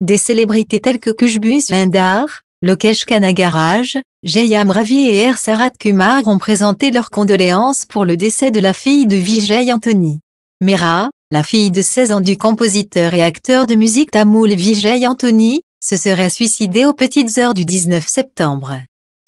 Des célébrités telles que Kushbus Lindar, Lokesh Kanagaraj, Jayam Ravi et R. Kumar ont présenté leurs condoléances pour le décès de la fille de Vijay Anthony. Mera, la fille de 16 ans du compositeur et acteur de musique tamoul Vijay Anthony, se serait suicidée aux petites heures du 19 septembre.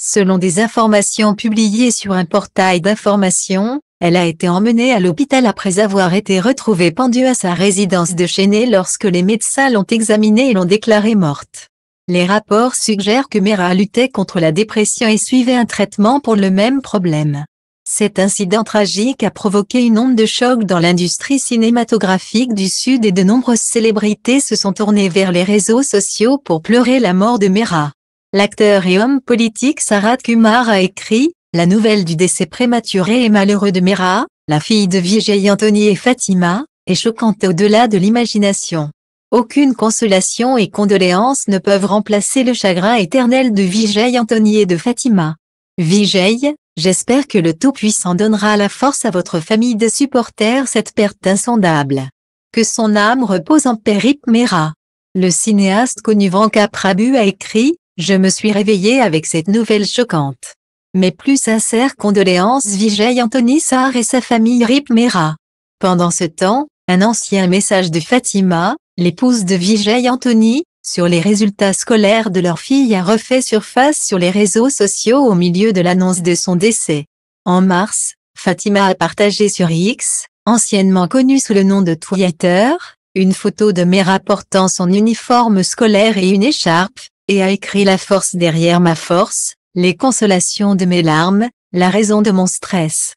Selon des informations publiées sur un portail d'information, elle a été emmenée à l'hôpital après avoir été retrouvée pendue à sa résidence de Chennai lorsque les médecins l'ont examinée et l'ont déclarée morte. Les rapports suggèrent que Mera luttait contre la dépression et suivait un traitement pour le même problème. Cet incident tragique a provoqué une onde de choc dans l'industrie cinématographique du Sud et de nombreuses célébrités se sont tournées vers les réseaux sociaux pour pleurer la mort de Mera. L'acteur et homme politique Sarat Kumar a écrit la nouvelle du décès prématuré et malheureux de Mera, la fille de Vijay Anthony et Fatima, est choquante au-delà de l'imagination. Aucune consolation et condoléance ne peuvent remplacer le chagrin éternel de Vijay Anthony et de Fatima. Vijay, j'espère que le Tout-Puissant donnera la force à votre famille de supporter cette perte insondable. Que son âme repose en paix Mera. Le cinéaste connu Vanka Prabhu a écrit « Je me suis réveillé avec cette nouvelle choquante. Mes plus sincères condoléances Vijay Anthony Sarr et sa famille Rip Mera. Pendant ce temps, un ancien message de Fatima, l'épouse de Vijay Anthony, sur les résultats scolaires de leur fille a refait surface sur les réseaux sociaux au milieu de l'annonce de son décès. En mars, Fatima a partagé sur X, anciennement connu sous le nom de Twitter, une photo de Mera portant son uniforme scolaire et une écharpe, et a écrit La force derrière ma force, les consolations de mes larmes, la raison de mon stress.